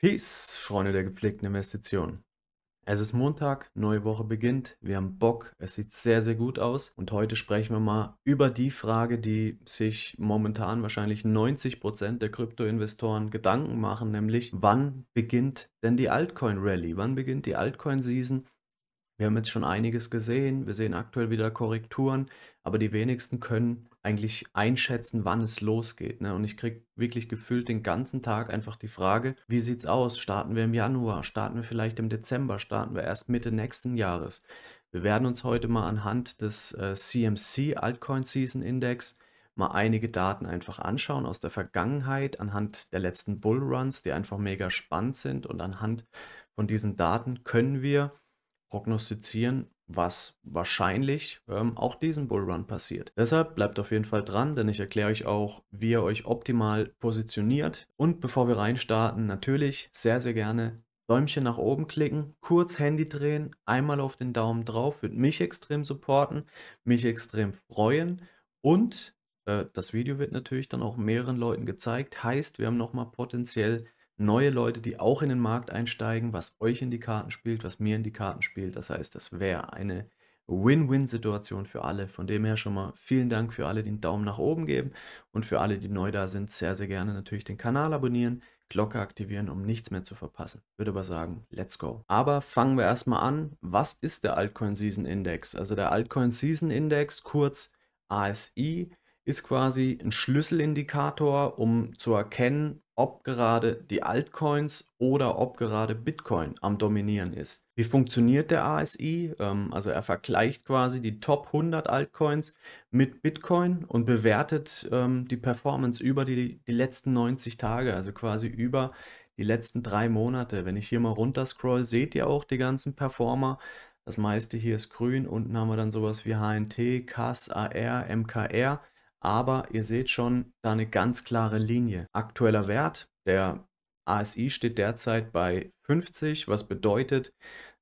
Peace, Freunde der gepflegten Investitionen. Es ist Montag, neue Woche beginnt, wir haben Bock, es sieht sehr, sehr gut aus und heute sprechen wir mal über die Frage, die sich momentan wahrscheinlich 90% Prozent der Kryptoinvestoren Gedanken machen, nämlich wann beginnt denn die Altcoin-Rally, wann beginnt die Altcoin-Season wir haben jetzt schon einiges gesehen, wir sehen aktuell wieder Korrekturen, aber die wenigsten können eigentlich einschätzen, wann es losgeht. Ne? Und ich kriege wirklich gefühlt den ganzen Tag einfach die Frage, wie sieht es aus? Starten wir im Januar? Starten wir vielleicht im Dezember? Starten wir erst Mitte nächsten Jahres? Wir werden uns heute mal anhand des äh, CMC Altcoin Season Index mal einige Daten einfach anschauen aus der Vergangenheit, anhand der letzten Bullruns, die einfach mega spannend sind und anhand von diesen Daten können wir prognostizieren, was wahrscheinlich ähm, auch diesen Bullrun passiert. Deshalb bleibt auf jeden Fall dran, denn ich erkläre euch auch, wie ihr euch optimal positioniert. Und bevor wir reinstarten, natürlich sehr, sehr gerne Däumchen nach oben klicken, kurz Handy drehen, einmal auf den Daumen drauf, wird mich extrem supporten, mich extrem freuen und äh, das Video wird natürlich dann auch mehreren Leuten gezeigt, heißt, wir haben nochmal potenziell neue Leute, die auch in den Markt einsteigen, was euch in die Karten spielt, was mir in die Karten spielt. Das heißt, das wäre eine Win-Win-Situation für alle. Von dem her schon mal vielen Dank für alle, die einen Daumen nach oben geben und für alle, die neu da sind, sehr, sehr gerne natürlich den Kanal abonnieren, Glocke aktivieren, um nichts mehr zu verpassen. Würde aber sagen, let's go. Aber fangen wir erstmal an. Was ist der Altcoin Season Index? Also der Altcoin Season Index, kurz ASI, ist quasi ein Schlüsselindikator, um zu erkennen, ob gerade die Altcoins oder ob gerade Bitcoin am Dominieren ist. Wie funktioniert der ASI? Ähm, also er vergleicht quasi die Top 100 Altcoins mit Bitcoin und bewertet ähm, die Performance über die, die letzten 90 Tage, also quasi über die letzten drei Monate. Wenn ich hier mal runter scroll, seht ihr auch die ganzen Performer. Das meiste hier ist grün, unten haben wir dann sowas wie HNT, CAS, AR, MKR aber ihr seht schon da eine ganz klare Linie. Aktueller Wert, der ASI steht derzeit bei 50, was bedeutet,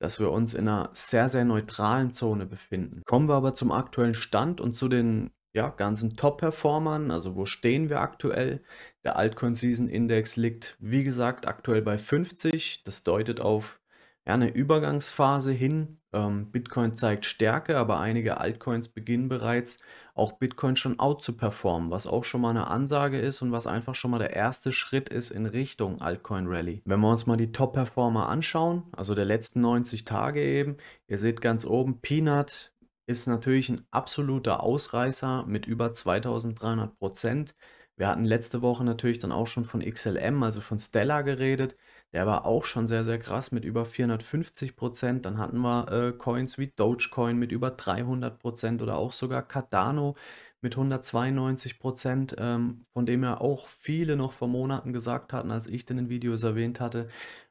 dass wir uns in einer sehr, sehr neutralen Zone befinden. Kommen wir aber zum aktuellen Stand und zu den ja, ganzen Top-Performern, also wo stehen wir aktuell? Der Altcoin Season Index liegt, wie gesagt, aktuell bei 50. Das deutet auf ja, eine Übergangsphase hin. Ähm, Bitcoin zeigt Stärke, aber einige Altcoins beginnen bereits auch Bitcoin schon out zu performen, was auch schon mal eine Ansage ist und was einfach schon mal der erste Schritt ist in Richtung Altcoin Rally. Wenn wir uns mal die Top-Performer anschauen, also der letzten 90 Tage eben, ihr seht ganz oben Peanut ist natürlich ein absoluter Ausreißer mit über 2300 Prozent. Wir hatten letzte Woche natürlich dann auch schon von XLM, also von Stellar geredet. Der war auch schon sehr, sehr krass mit über 450 Prozent. Dann hatten wir äh, Coins wie Dogecoin mit über 300 Prozent oder auch sogar Cardano mit 192 Prozent, ähm, von dem ja auch viele noch vor Monaten gesagt hatten, als ich den in Videos erwähnt hatte,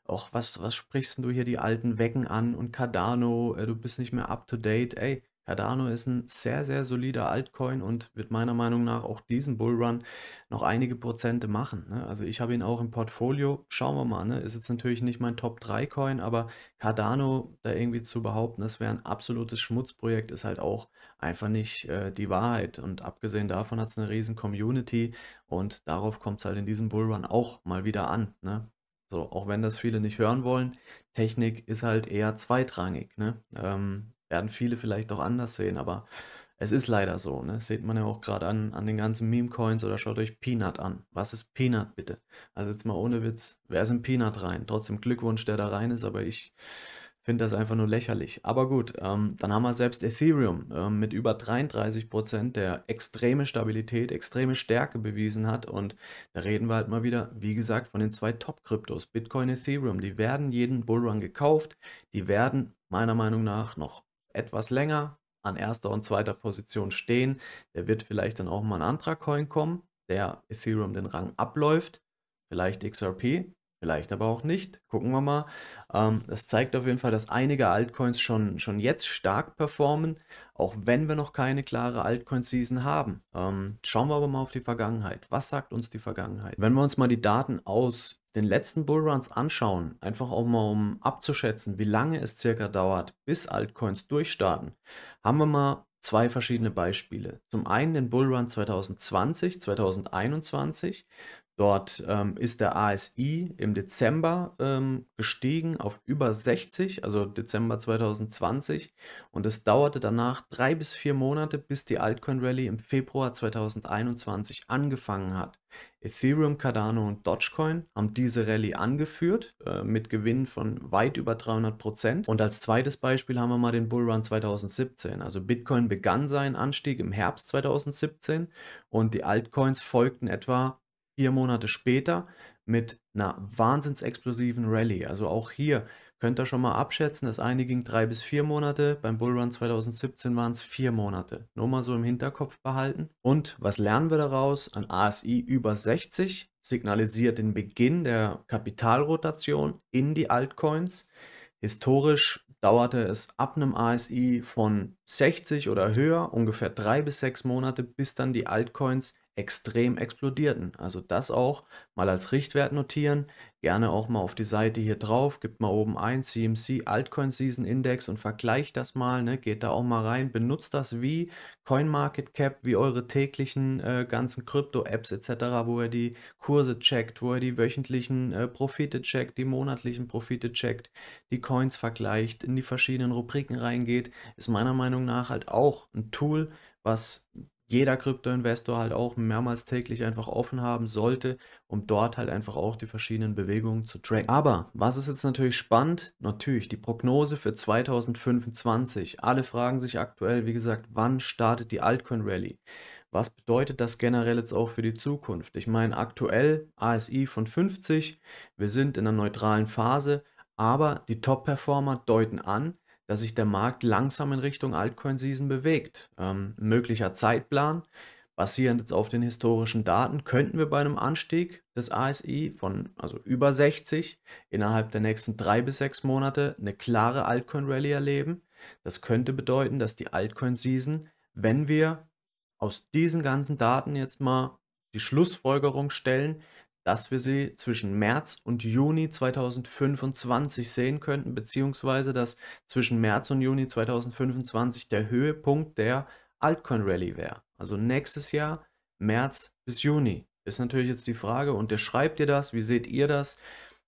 Och, was, was sprichst du hier die alten Wecken an und Cardano, äh, du bist nicht mehr up to date, ey, Cardano ist ein sehr, sehr solider Altcoin und wird meiner Meinung nach auch diesen Bullrun noch einige Prozente machen. Ne? Also ich habe ihn auch im Portfolio. Schauen wir mal, ne? ist jetzt natürlich nicht mein Top-3-Coin, aber Cardano da irgendwie zu behaupten, das wäre ein absolutes Schmutzprojekt, ist halt auch einfach nicht äh, die Wahrheit. Und abgesehen davon hat es eine riesen Community und darauf kommt es halt in diesem Bullrun auch mal wieder an. Ne? So, auch wenn das viele nicht hören wollen, Technik ist halt eher zweitrangig. Ne? Ähm, werden viele vielleicht auch anders sehen, aber es ist leider so. Ne? Das sieht man ja auch gerade an, an den ganzen Meme-Coins oder schaut euch Peanut an. Was ist Peanut bitte? Also jetzt mal ohne Witz, wer ist in Peanut rein? Trotzdem Glückwunsch, der da rein ist, aber ich finde das einfach nur lächerlich. Aber gut, ähm, dann haben wir selbst Ethereum ähm, mit über 33 der extreme Stabilität, extreme Stärke bewiesen hat. Und da reden wir halt mal wieder, wie gesagt, von den zwei Top-Kryptos, Bitcoin, Ethereum. Die werden jeden Bullrun gekauft. Die werden meiner Meinung nach noch etwas länger an erster und zweiter Position stehen. Der wird vielleicht dann auch mal ein anderer Coin kommen, der Ethereum den Rang abläuft, vielleicht XRP. Vielleicht aber auch nicht. Gucken wir mal. Ähm, das zeigt auf jeden Fall, dass einige Altcoins schon, schon jetzt stark performen, auch wenn wir noch keine klare Altcoin-Season haben. Ähm, schauen wir aber mal auf die Vergangenheit. Was sagt uns die Vergangenheit? Wenn wir uns mal die Daten aus den letzten Bullruns anschauen, einfach auch mal um abzuschätzen, wie lange es circa dauert, bis Altcoins durchstarten, haben wir mal zwei verschiedene Beispiele. Zum einen den Bullrun 2020, 2021. Dort ähm, ist der ASI im Dezember ähm, gestiegen auf über 60, also Dezember 2020. Und es dauerte danach drei bis vier Monate, bis die Altcoin Rally im Februar 2021 angefangen hat. Ethereum, Cardano und Dogecoin haben diese Rallye angeführt äh, mit Gewinnen von weit über 300 Prozent. Und als zweites Beispiel haben wir mal den Bullrun 2017. Also Bitcoin begann seinen Anstieg im Herbst 2017 und die Altcoins folgten etwa vier Monate später mit einer wahnsinnsexplosiven Rallye. Also auch hier könnt ihr schon mal abschätzen, das eine ging drei bis vier Monate, beim Bullrun 2017 waren es vier Monate. Nur mal so im Hinterkopf behalten. Und was lernen wir daraus? An ASI über 60 signalisiert den Beginn der Kapitalrotation in die Altcoins. Historisch dauerte es ab einem ASI von 60 oder höher ungefähr drei bis sechs Monate, bis dann die Altcoins extrem explodierten. Also das auch mal als Richtwert notieren. Gerne auch mal auf die Seite hier drauf. Gibt mal oben ein CMC Altcoin Season Index und vergleicht das mal. Ne? Geht da auch mal rein. Benutzt das wie CoinMarketCap, wie eure täglichen äh, ganzen Krypto-Apps etc., wo ihr die Kurse checkt, wo ihr die wöchentlichen äh, Profite checkt, die monatlichen Profite checkt, die Coins vergleicht, in die verschiedenen Rubriken reingeht. Ist meiner Meinung nach halt auch ein Tool, was jeder Kryptoinvestor halt auch mehrmals täglich einfach offen haben sollte, um dort halt einfach auch die verschiedenen Bewegungen zu tracken. Aber was ist jetzt natürlich spannend? Natürlich die Prognose für 2025. Alle fragen sich aktuell, wie gesagt, wann startet die Altcoin Rally? Was bedeutet das generell jetzt auch für die Zukunft? Ich meine, aktuell ASI von 50, wir sind in einer neutralen Phase, aber die Top-Performer deuten an, dass sich der Markt langsam in Richtung Altcoin-Season bewegt. Ähm, möglicher Zeitplan, basierend jetzt auf den historischen Daten, könnten wir bei einem Anstieg des ASI von also über 60 innerhalb der nächsten drei bis sechs Monate eine klare Altcoin-Rallye erleben. Das könnte bedeuten, dass die Altcoin-Season, wenn wir aus diesen ganzen Daten jetzt mal die Schlussfolgerung stellen, dass wir sie zwischen März und Juni 2025 sehen könnten, beziehungsweise dass zwischen März und Juni 2025 der Höhepunkt der Altcoin Rally wäre. Also nächstes Jahr, März bis Juni, ist natürlich jetzt die Frage. Und der schreibt ihr das? Wie seht ihr das?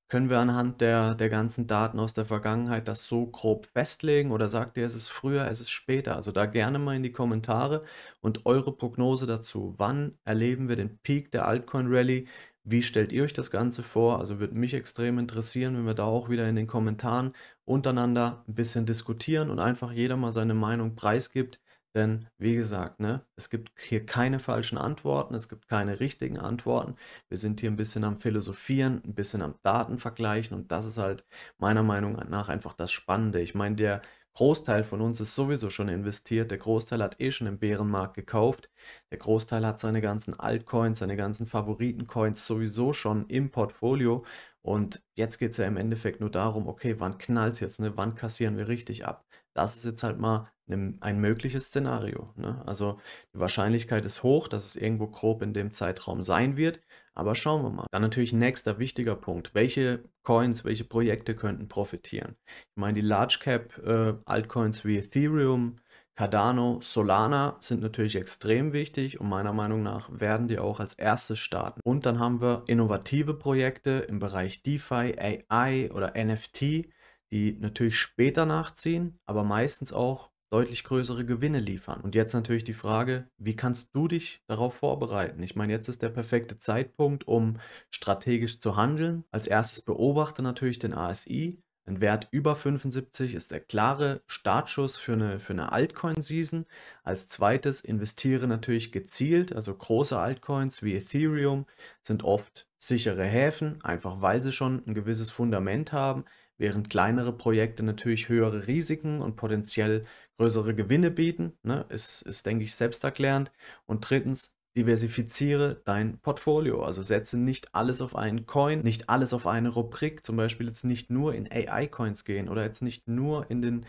Können wir anhand der, der ganzen Daten aus der Vergangenheit das so grob festlegen oder sagt ihr, es ist früher, es ist später? Also da gerne mal in die Kommentare und eure Prognose dazu. Wann erleben wir den Peak der Altcoin Rally? Wie stellt ihr euch das Ganze vor? Also würde mich extrem interessieren, wenn wir da auch wieder in den Kommentaren untereinander ein bisschen diskutieren und einfach jeder mal seine Meinung preisgibt. Denn wie gesagt, ne, es gibt hier keine falschen Antworten, es gibt keine richtigen Antworten. Wir sind hier ein bisschen am Philosophieren, ein bisschen am Datenvergleichen und das ist halt meiner Meinung nach einfach das Spannende. Ich meine, der Großteil von uns ist sowieso schon investiert, der Großteil hat eh schon im Bärenmarkt gekauft, der Großteil hat seine ganzen Altcoins, seine ganzen Favoritencoins sowieso schon im Portfolio und jetzt geht es ja im Endeffekt nur darum, okay, wann knallt es jetzt, ne? wann kassieren wir richtig ab? Das ist jetzt halt mal ne, ein mögliches Szenario. Ne? Also die Wahrscheinlichkeit ist hoch, dass es irgendwo grob in dem Zeitraum sein wird, aber schauen wir mal. Dann natürlich nächster wichtiger Punkt. Welche Coins, welche Projekte könnten profitieren? Ich meine, die Large Cap äh, Altcoins wie Ethereum, Cardano, Solana sind natürlich extrem wichtig und meiner Meinung nach werden die auch als erstes starten. Und dann haben wir innovative Projekte im Bereich DeFi, AI oder NFT, die natürlich später nachziehen, aber meistens auch deutlich größere Gewinne liefern. Und jetzt natürlich die Frage, wie kannst du dich darauf vorbereiten? Ich meine, jetzt ist der perfekte Zeitpunkt, um strategisch zu handeln. Als erstes beobachte natürlich den ASI. Ein Wert über 75 ist der klare Startschuss für eine, für eine Altcoin-Season. Als zweites investiere natürlich gezielt, also große Altcoins wie Ethereum sind oft sichere Häfen, einfach weil sie schon ein gewisses Fundament haben, während kleinere Projekte natürlich höhere Risiken und potenziell größere Gewinne bieten, ne, ist, ist, denke ich, selbsterklärend. Und drittens, diversifiziere dein Portfolio. Also setze nicht alles auf einen Coin, nicht alles auf eine Rubrik, zum Beispiel jetzt nicht nur in AI-Coins gehen oder jetzt nicht nur in den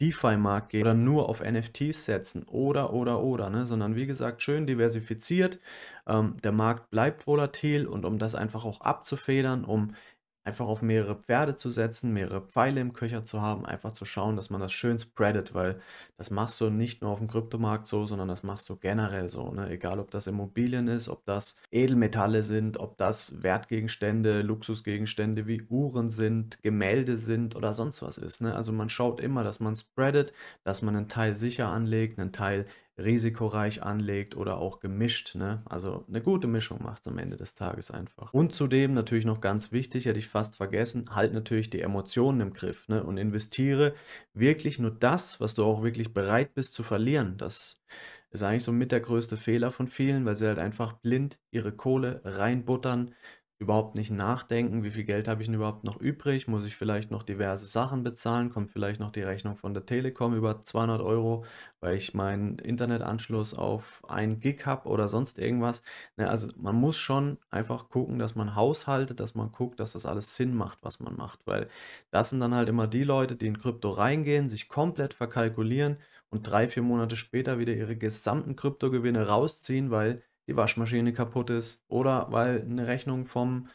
DeFi-Markt gehen oder nur auf NFTs setzen oder, oder, oder, ne? sondern wie gesagt, schön diversifiziert. Ähm, der Markt bleibt volatil und um das einfach auch abzufedern, um einfach auf mehrere Pferde zu setzen, mehrere Pfeile im Köcher zu haben, einfach zu schauen, dass man das schön spreadet, weil das machst du nicht nur auf dem Kryptomarkt so, sondern das machst du generell so. Ne? Egal, ob das Immobilien ist, ob das Edelmetalle sind, ob das Wertgegenstände, Luxusgegenstände wie Uhren sind, Gemälde sind oder sonst was ist. Ne? Also man schaut immer, dass man spreadet, dass man einen Teil sicher anlegt, einen Teil risikoreich anlegt oder auch gemischt. Ne? Also eine gute Mischung macht es am Ende des Tages einfach. Und zudem natürlich noch ganz wichtig, hätte ich fast vergessen, halt natürlich die Emotionen im Griff ne? und investiere wirklich nur das, was du auch wirklich bereit bist zu verlieren. Das ist eigentlich so mit der größte Fehler von vielen, weil sie halt einfach blind ihre Kohle reinbuttern, überhaupt nicht nachdenken, wie viel Geld habe ich denn überhaupt noch übrig, muss ich vielleicht noch diverse Sachen bezahlen, kommt vielleicht noch die Rechnung von der Telekom über 200 Euro, weil ich meinen Internetanschluss auf ein Gig habe oder sonst irgendwas. Ne, also man muss schon einfach gucken, dass man haushaltet, dass man guckt, dass das alles Sinn macht, was man macht, weil das sind dann halt immer die Leute, die in Krypto reingehen, sich komplett verkalkulieren und drei, vier Monate später wieder ihre gesamten Kryptogewinne rausziehen, weil die Waschmaschine kaputt ist oder weil eine Rechnung vom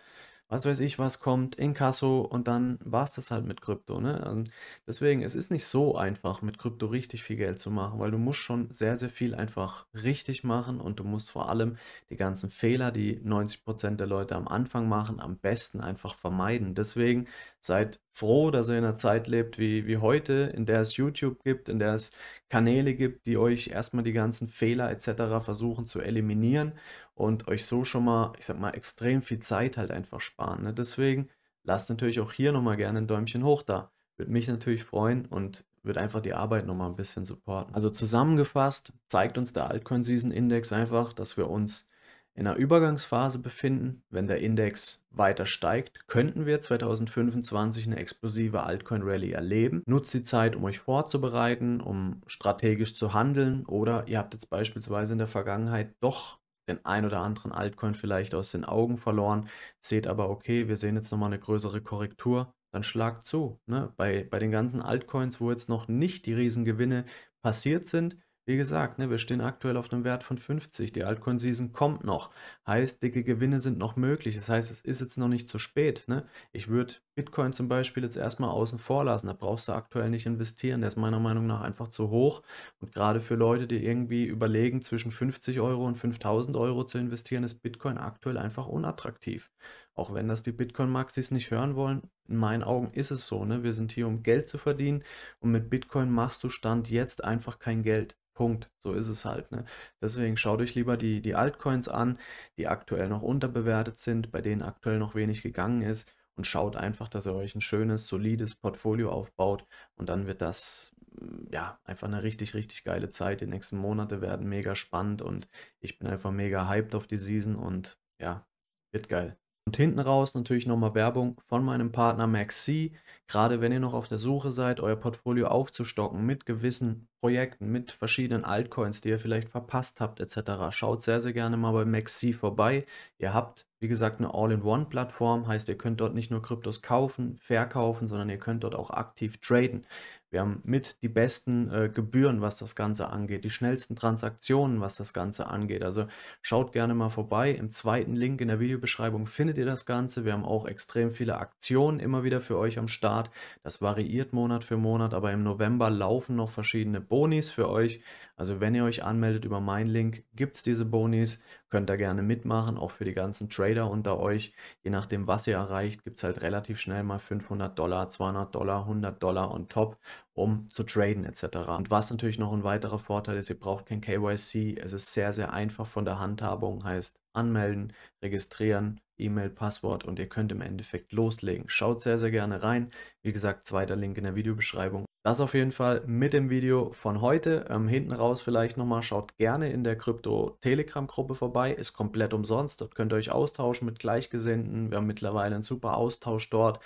was weiß ich was kommt, in Inkasso und dann war es das halt mit Krypto. Ne? Also deswegen, es ist nicht so einfach, mit Krypto richtig viel Geld zu machen, weil du musst schon sehr, sehr viel einfach richtig machen und du musst vor allem die ganzen Fehler, die 90% der Leute am Anfang machen, am besten einfach vermeiden. Deswegen seid froh, dass ihr in einer Zeit lebt wie, wie heute, in der es YouTube gibt, in der es Kanäle gibt, die euch erstmal die ganzen Fehler etc. versuchen zu eliminieren und euch so schon mal, ich sag mal, extrem viel Zeit halt einfach sparen. Ne? Deswegen lasst natürlich auch hier nochmal gerne ein Däumchen hoch da. Würde mich natürlich freuen und wird einfach die Arbeit nochmal ein bisschen supporten. Also zusammengefasst zeigt uns der Altcoin Season Index einfach, dass wir uns in einer Übergangsphase befinden. Wenn der Index weiter steigt, könnten wir 2025 eine explosive Altcoin Rally erleben. Nutzt die Zeit, um euch vorzubereiten, um strategisch zu handeln oder ihr habt jetzt beispielsweise in der Vergangenheit doch den ein oder anderen Altcoin vielleicht aus den Augen verloren, seht aber, okay, wir sehen jetzt nochmal eine größere Korrektur, dann schlagt zu. Ne? Bei, bei den ganzen Altcoins, wo jetzt noch nicht die Riesengewinne passiert sind, wie gesagt, ne, wir stehen aktuell auf einem Wert von 50. Die Altcoin-Season kommt noch. Heißt, dicke Gewinne sind noch möglich. Das heißt, es ist jetzt noch nicht zu spät. Ne? Ich würde Bitcoin zum Beispiel jetzt erstmal außen vor lassen. Da brauchst du aktuell nicht investieren. Der ist meiner Meinung nach einfach zu hoch. Und gerade für Leute, die irgendwie überlegen, zwischen 50 Euro und 5000 Euro zu investieren, ist Bitcoin aktuell einfach unattraktiv. Auch wenn das die Bitcoin-Maxis nicht hören wollen, in meinen Augen ist es so. Ne? Wir sind hier, um Geld zu verdienen. Und mit Bitcoin machst du Stand jetzt einfach kein Geld. Punkt. So ist es halt. Ne? Deswegen schaut euch lieber die, die Altcoins an, die aktuell noch unterbewertet sind, bei denen aktuell noch wenig gegangen ist und schaut einfach, dass ihr euch ein schönes, solides Portfolio aufbaut und dann wird das mm, ja einfach eine richtig, richtig geile Zeit. Die nächsten Monate werden mega spannend und ich bin einfach mega hyped auf die Season und ja, wird geil. Und hinten raus natürlich nochmal Werbung von meinem Partner Maxi. Gerade wenn ihr noch auf der Suche seid, euer Portfolio aufzustocken mit gewissen Projekten, mit verschiedenen Altcoins, die ihr vielleicht verpasst habt etc., schaut sehr, sehr gerne mal bei Maxi vorbei. Ihr habt, wie gesagt, eine All-in-One-Plattform, heißt ihr könnt dort nicht nur Kryptos kaufen, verkaufen, sondern ihr könnt dort auch aktiv traden. Wir haben mit die besten äh, Gebühren, was das Ganze angeht, die schnellsten Transaktionen, was das Ganze angeht. Also schaut gerne mal vorbei. Im zweiten Link in der Videobeschreibung findet ihr das Ganze. Wir haben auch extrem viele Aktionen immer wieder für euch am Start. Das variiert Monat für Monat, aber im November laufen noch verschiedene Bonis für euch. Also wenn ihr euch anmeldet über meinen Link, gibt es diese Bonis, könnt da gerne mitmachen, auch für die ganzen Trader unter euch. Je nachdem, was ihr erreicht, gibt es halt relativ schnell mal 500 Dollar, 200 Dollar, 100 Dollar on top, um zu traden etc. Und was natürlich noch ein weiterer Vorteil ist, ihr braucht kein KYC, es ist sehr, sehr einfach von der Handhabung, heißt anmelden, registrieren, E-Mail, Passwort und ihr könnt im Endeffekt loslegen. Schaut sehr, sehr gerne rein. Wie gesagt, zweiter Link in der Videobeschreibung. Das auf jeden Fall mit dem Video von heute. Ähm, hinten raus vielleicht nochmal, schaut gerne in der Krypto-Telegram-Gruppe vorbei. Ist komplett umsonst. Dort könnt ihr euch austauschen mit Gleichgesinnten. Wir haben mittlerweile einen super Austausch dort.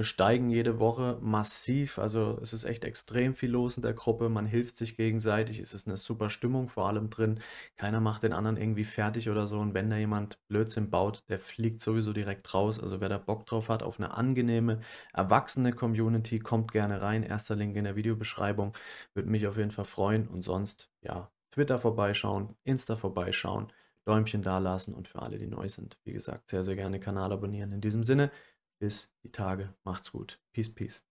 Wir steigen jede Woche massiv, also es ist echt extrem viel los in der Gruppe, man hilft sich gegenseitig, es ist eine super Stimmung vor allem drin, keiner macht den anderen irgendwie fertig oder so und wenn da jemand Blödsinn baut, der fliegt sowieso direkt raus, also wer da Bock drauf hat auf eine angenehme, erwachsene Community, kommt gerne rein, erster Link in der Videobeschreibung, würde mich auf jeden Fall freuen und sonst, ja, Twitter vorbeischauen, Insta vorbeischauen, Däumchen dalassen und für alle, die neu sind, wie gesagt, sehr, sehr gerne Kanal abonnieren. In diesem Sinne, bis die Tage. Macht's gut. Peace, peace.